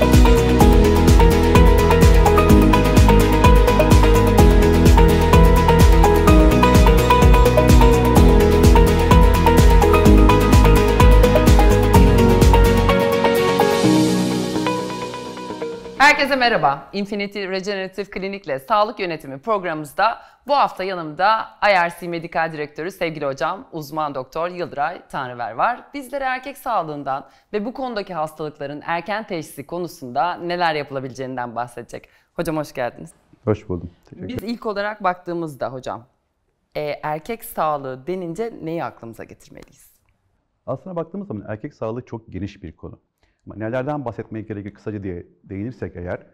Thank you. Herkese merhaba. Infinity Regenerative Klinik'le Sağlık Yönetimi programımızda bu hafta yanımda IRC Medikal Direktörü sevgili hocam uzman doktor Yıldıray Tanrıver var. Bizlere erkek sağlığından ve bu konudaki hastalıkların erken teşhisi konusunda neler yapılabileceğinden bahsedecek. Hocam hoş geldiniz. Hoş buldum. Teşekkür Biz ilk olarak baktığımızda hocam e, erkek sağlığı denince neyi aklımıza getirmeliyiz? Aslına baktığımız zaman erkek sağlığı çok geniş bir konu. Nelerden bahsetmek gerekir kısaca diye değinirsek eğer,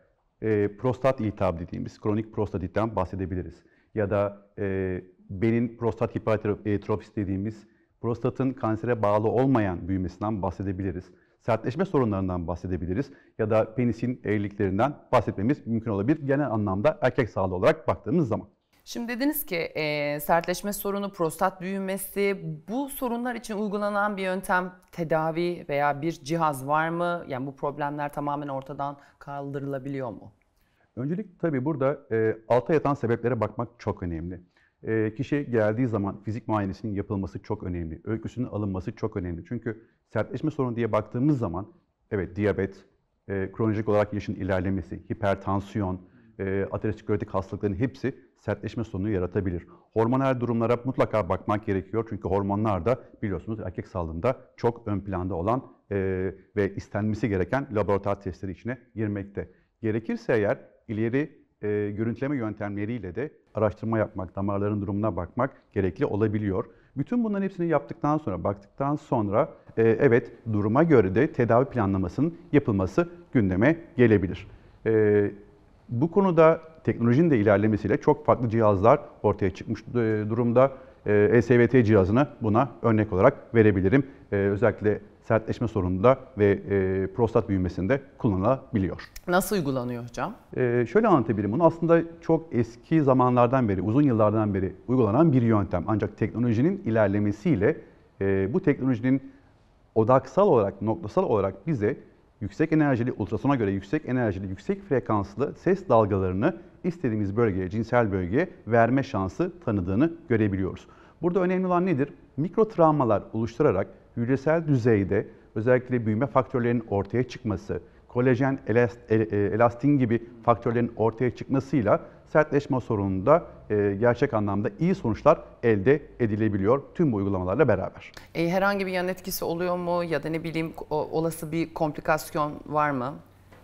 e, prostat iltihabı dediğimiz kronik prostatitten bahsedebiliriz. Ya da e, benin prostat hipertrofisi dediğimiz prostatın kansere bağlı olmayan büyümesinden bahsedebiliriz. Sertleşme sorunlarından bahsedebiliriz ya da penisin eğriliklerinden bahsetmemiz mümkün olabilir genel anlamda erkek sağlığı olarak baktığımız zaman. Şimdi dediniz ki e, sertleşme sorunu, prostat büyümesi, bu sorunlar için uygulanan bir yöntem, tedavi veya bir cihaz var mı? Yani bu problemler tamamen ortadan kaldırılabiliyor mu? Öncelik tabii burada e, alta yatan sebeplere bakmak çok önemli. E, kişi geldiği zaman fizik muayenesinin yapılması çok önemli. Öyküsünün alınması çok önemli. Çünkü sertleşme sorunu diye baktığımız zaman evet diyabet, e, kronolojik olarak yaşın ilerlemesi, hipertansiyon, e, aterosklerotik hastalıkların hepsi sertleşme sorunu yaratabilir. Hormonal durumlara mutlaka bakmak gerekiyor. Çünkü hormonlar da biliyorsunuz erkek sağlığında çok ön planda olan e, ve istenmesi gereken laboratuvar testleri içine girmekte. Gerekirse eğer ileri e, görüntüleme yöntemleriyle de araştırma yapmak, damarların durumuna bakmak gerekli olabiliyor. Bütün bunların hepsini yaptıktan sonra, baktıktan sonra e, evet duruma göre de tedavi planlamasının yapılması gündeme gelebilir. E, bu konuda teknolojinin de ilerlemesiyle çok farklı cihazlar ortaya çıkmış e, durumda. ESVT e cihazını buna örnek olarak verebilirim. E, özellikle sertleşme sorununda ve prostat büyümesinde kullanılabiliyor. Nasıl uygulanıyor hocam? Şöyle anlatabilirim bunu. Aslında çok eski zamanlardan beri, uzun yıllardan beri uygulanan bir yöntem. Ancak teknolojinin ilerlemesiyle bu teknolojinin odaksal olarak, noktasal olarak bize yüksek enerjili, ultrasona göre yüksek enerjili, yüksek frekanslı ses dalgalarını istediğimiz bölgeye, cinsel bölgeye verme şansı tanıdığını görebiliyoruz. Burada önemli olan nedir? Mikro travmalar oluşturarak hücresel düzeyde özellikle büyüme faktörlerinin ortaya çıkması, kolajen, e, elastin gibi faktörlerin ortaya çıkmasıyla sertleşme sorununda e, gerçek anlamda iyi sonuçlar elde edilebiliyor tüm bu uygulamalarla beraber. E, herhangi bir yan etkisi oluyor mu ya da ne bileyim olası bir komplikasyon var mı?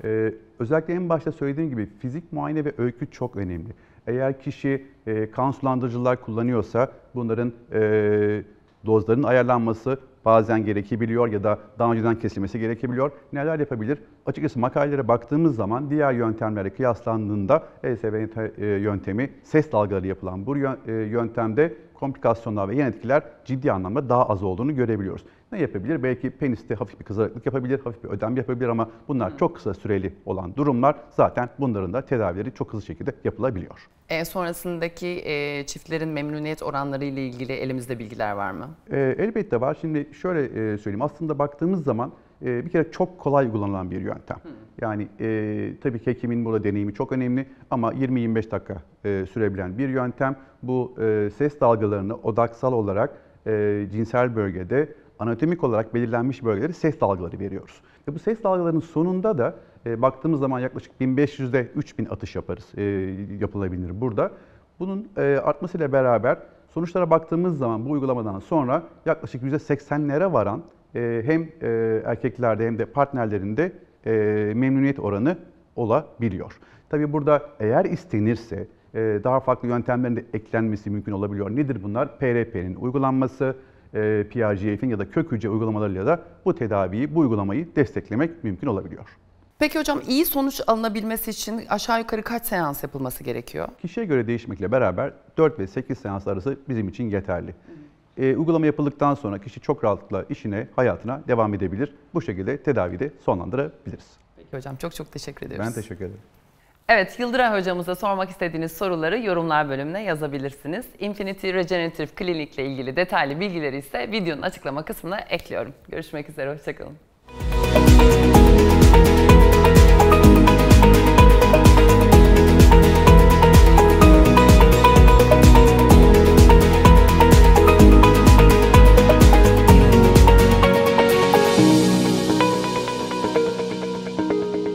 E, özellikle en başta söylediğim gibi fizik muayene ve öykü çok önemli. Eğer kişi e, kan sulandırıcılar kullanıyorsa bunların... E, dozların ayarlanması bazen gerekebiliyor ya da daha önceden kesilmesi gerekebiliyor. Neler yapabilir? Açıkçası makalelere baktığımız zaman diğer yöntemlere kıyaslandığında ESV e, yöntemi ses dalgaları yapılan bu e, yöntemde komplikasyonlar ve yan etkiler ciddi anlamda daha az olduğunu görebiliyoruz ne yapabilir? Belki peniste hafif bir kızarıklık yapabilir, hafif bir ödem yapabilir ama bunlar çok kısa süreli olan durumlar. Zaten bunların da tedavileri çok hızlı şekilde yapılabiliyor. E, sonrasındaki e, çiftlerin memnuniyet oranları ile ilgili elimizde bilgiler var mı? E, elbette var. Şimdi şöyle e, söyleyeyim. Aslında baktığımız zaman e, bir kere çok kolay uygulanan bir yöntem. Hı. Yani e, tabii ki hekimin burada deneyimi çok önemli ama 20-25 dakika e, sürebilen bir yöntem. Bu e, ses dalgalarını odaksal olarak e, cinsel bölgede anatomik olarak belirlenmiş bölgeleri ses dalgaları veriyoruz. Ve bu ses dalgalarının sonunda da e, baktığımız zaman yaklaşık 1500'de 3000 atış yaparız, e, yapılabilir burada. Bunun e, artmasıyla beraber sonuçlara baktığımız zaman bu uygulamadan sonra yaklaşık %80'lere varan e, hem e, erkeklerde hem de partnerlerinde e, memnuniyet oranı olabiliyor. Tabi burada eğer istenirse e, daha farklı yöntemlerin de eklenmesi mümkün olabiliyor. Nedir bunlar? PRP'nin uygulanması, e, PRGF'in ya da kök hücre uygulamalarıyla da bu tedaviyi, bu uygulamayı desteklemek mümkün olabiliyor. Peki hocam iyi sonuç alınabilmesi için aşağı yukarı kaç seans yapılması gerekiyor? Kişiye göre değişmekle beraber 4 ve 8 seans arası bizim için yeterli. E, uygulama yapıldıktan sonra kişi çok rahatlıkla işine, hayatına devam edebilir. Bu şekilde tedavide sonlandırabiliriz. Peki hocam çok çok teşekkür ediyoruz. Ben teşekkür ederim. Evet, Yıldıray hocamıza sormak istediğiniz soruları yorumlar bölümüne yazabilirsiniz. Infinity Regenerative Klinik ile ilgili detaylı bilgileri ise videonun açıklama kısmına ekliyorum. Görüşmek üzere, hoşçakalın.